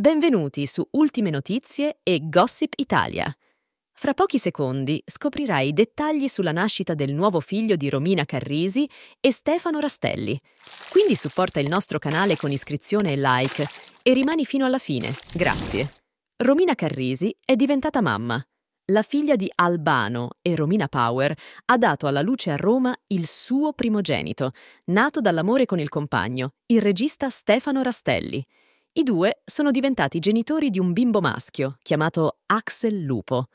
Benvenuti su Ultime Notizie e Gossip Italia. Fra pochi secondi scoprirai i dettagli sulla nascita del nuovo figlio di Romina Carrisi e Stefano Rastelli. Quindi supporta il nostro canale con iscrizione e like e rimani fino alla fine. Grazie. Romina Carrisi è diventata mamma. La figlia di Albano e Romina Power ha dato alla luce a Roma il suo primogenito, nato dall'amore con il compagno, il regista Stefano Rastelli. I due sono diventati genitori di un bimbo maschio chiamato Axel Lupo.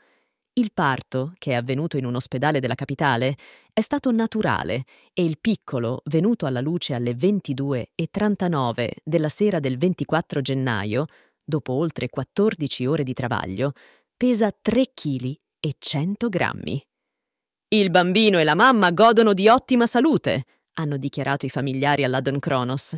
Il parto, che è avvenuto in un ospedale della capitale, è stato naturale e il piccolo, venuto alla luce alle 22.39 della sera del 24 gennaio, dopo oltre 14 ore di travaglio, pesa 3 kg e 100 grammi. Il bambino e la mamma godono di ottima salute, hanno dichiarato i familiari all'Adon Kronos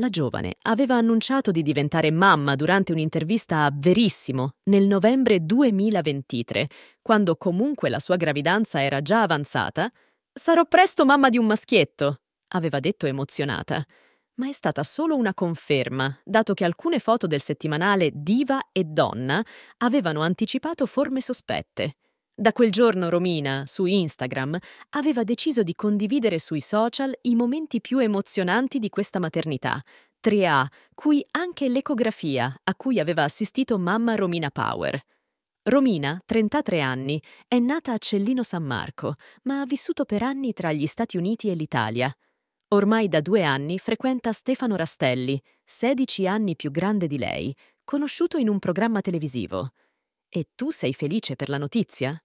la giovane aveva annunciato di diventare mamma durante un'intervista a Verissimo nel novembre 2023, quando comunque la sua gravidanza era già avanzata. Sarò presto mamma di un maschietto, aveva detto emozionata. Ma è stata solo una conferma, dato che alcune foto del settimanale Diva e Donna avevano anticipato forme sospette. Da quel giorno Romina, su Instagram, aveva deciso di condividere sui social i momenti più emozionanti di questa maternità, 3A, cui anche l'ecografia a cui aveva assistito mamma Romina Power. Romina, 33 anni, è nata a Cellino San Marco, ma ha vissuto per anni tra gli Stati Uniti e l'Italia. Ormai da due anni frequenta Stefano Rastelli, 16 anni più grande di lei, conosciuto in un programma televisivo. E tu sei felice per la notizia?